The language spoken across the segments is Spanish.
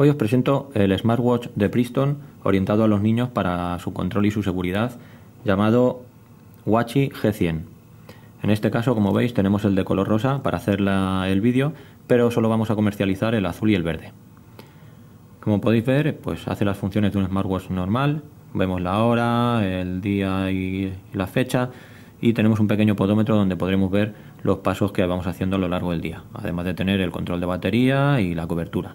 Hoy os presento el smartwatch de Priston orientado a los niños para su control y su seguridad llamado Wachi G100. En este caso, como veis, tenemos el de color rosa para hacer el vídeo, pero solo vamos a comercializar el azul y el verde. Como podéis ver, pues hace las funciones de un smartwatch normal, vemos la hora, el día y la fecha, y tenemos un pequeño podómetro donde podremos ver los pasos que vamos haciendo a lo largo del día, además de tener el control de batería y la cobertura.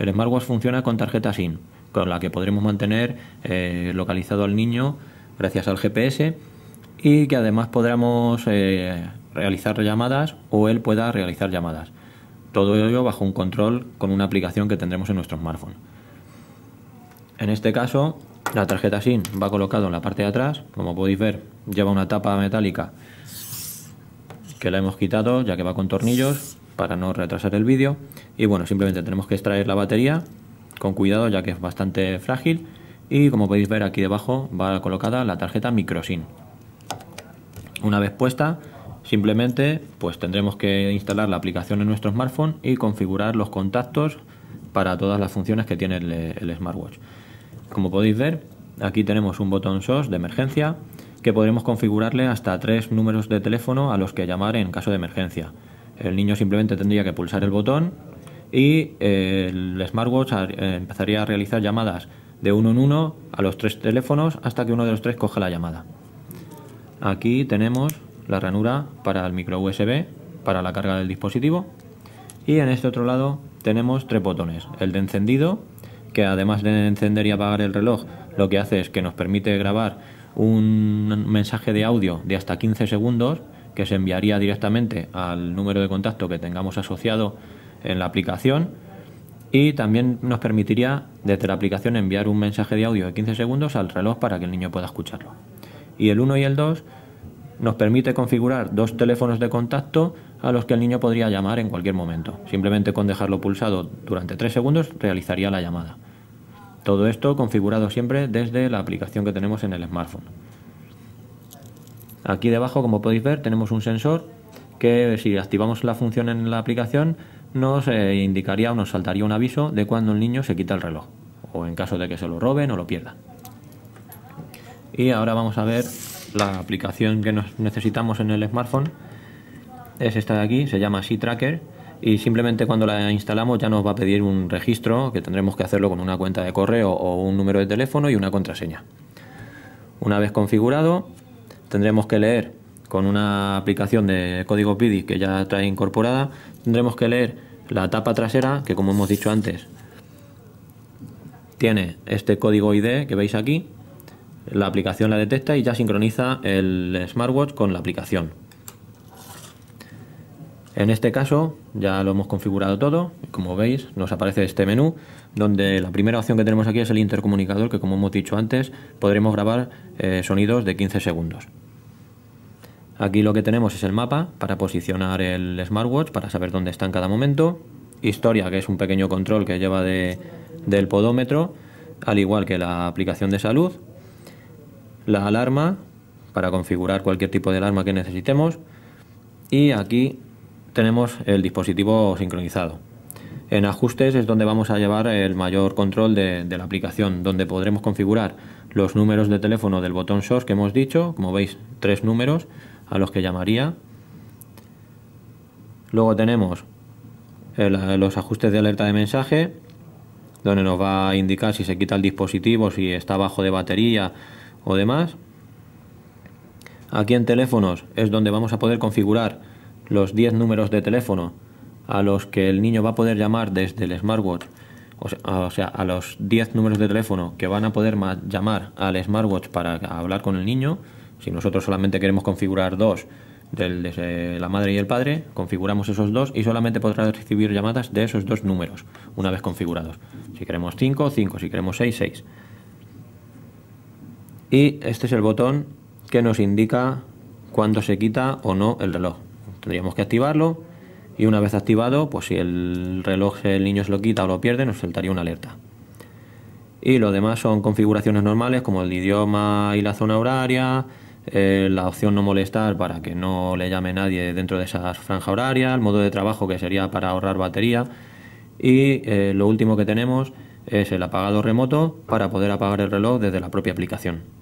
El smartwatch funciona con tarjeta SIM, con la que podremos mantener eh, localizado al niño gracias al GPS y que además podremos eh, realizar llamadas o él pueda realizar llamadas. Todo ello bajo un control con una aplicación que tendremos en nuestro smartphone. En este caso, la tarjeta SIM va colocada en la parte de atrás, como podéis ver, lleva una tapa metálica que la hemos quitado ya que va con tornillos para no retrasar el vídeo. Y bueno, simplemente tenemos que extraer la batería con cuidado ya que es bastante frágil. Y como podéis ver aquí debajo va colocada la tarjeta SIM. Una vez puesta, simplemente pues tendremos que instalar la aplicación en nuestro smartphone y configurar los contactos para todas las funciones que tiene el, el smartwatch. Como podéis ver, aquí tenemos un botón SOS de emergencia que podremos configurarle hasta tres números de teléfono a los que llamar en caso de emergencia. El niño simplemente tendría que pulsar el botón y el smartwatch eh, empezaría a realizar llamadas de uno en uno a los tres teléfonos hasta que uno de los tres coge la llamada. Aquí tenemos la ranura para el micro USB, para la carga del dispositivo. Y en este otro lado tenemos tres botones. El de encendido, que además de encender y apagar el reloj, lo que hace es que nos permite grabar un mensaje de audio de hasta 15 segundos que se enviaría directamente al número de contacto que tengamos asociado en la aplicación y también nos permitiría desde la aplicación enviar un mensaje de audio de 15 segundos al reloj para que el niño pueda escucharlo. Y el 1 y el 2 nos permite configurar dos teléfonos de contacto a los que el niño podría llamar en cualquier momento. Simplemente con dejarlo pulsado durante 3 segundos realizaría la llamada. Todo esto configurado siempre desde la aplicación que tenemos en el smartphone. Aquí debajo, como podéis ver, tenemos un sensor que si activamos la función en la aplicación nos eh, indicaría o nos saltaría un aviso de cuando el niño se quita el reloj o en caso de que se lo roben o lo pierda. Y ahora vamos a ver la aplicación que nos necesitamos en el smartphone. Es esta de aquí, se llama SeaTracker y simplemente cuando la instalamos ya nos va a pedir un registro que tendremos que hacerlo con una cuenta de correo o un número de teléfono y una contraseña. Una vez configurado, tendremos que leer con una aplicación de código PIDI que ya trae incorporada, tendremos que leer la tapa trasera que como hemos dicho antes tiene este código ID que veis aquí, la aplicación la detecta y ya sincroniza el smartwatch con la aplicación. En este caso ya lo hemos configurado todo, como veis nos aparece este menú donde la primera opción que tenemos aquí es el intercomunicador que como hemos dicho antes podremos grabar eh, sonidos de 15 segundos. Aquí lo que tenemos es el mapa para posicionar el smartwatch, para saber dónde está en cada momento. Historia, que es un pequeño control que lleva del podómetro, al igual que la aplicación de salud. La alarma, para configurar cualquier tipo de alarma que necesitemos. Y aquí tenemos el dispositivo sincronizado. En ajustes es donde vamos a llevar el mayor control de, de la aplicación, donde podremos configurar los números de teléfono del botón SOS que hemos dicho, como veis, tres números a los que llamaría. Luego tenemos los ajustes de alerta de mensaje, donde nos va a indicar si se quita el dispositivo, si está bajo de batería o demás. Aquí en teléfonos es donde vamos a poder configurar los 10 números de teléfono a los que el niño va a poder llamar desde el smartwatch, o sea, ah, a los 10 números de teléfono que van a poder llamar al smartwatch para hablar con el niño. Si nosotros solamente queremos configurar dos, del, eh, la madre y el padre, configuramos esos dos y solamente podrá recibir llamadas de esos dos números una vez configurados. Si queremos 5, 5, si queremos 6, 6. Y este es el botón que nos indica cuándo se quita o no el reloj. Tendríamos que activarlo y una vez activado, pues si el reloj el niño se lo quita o lo pierde, nos saltaría una alerta. Y lo demás son configuraciones normales como el idioma y la zona horaria, eh, la opción no molestar para que no le llame nadie dentro de esa franja horaria, el modo de trabajo que sería para ahorrar batería y eh, lo último que tenemos es el apagado remoto para poder apagar el reloj desde la propia aplicación.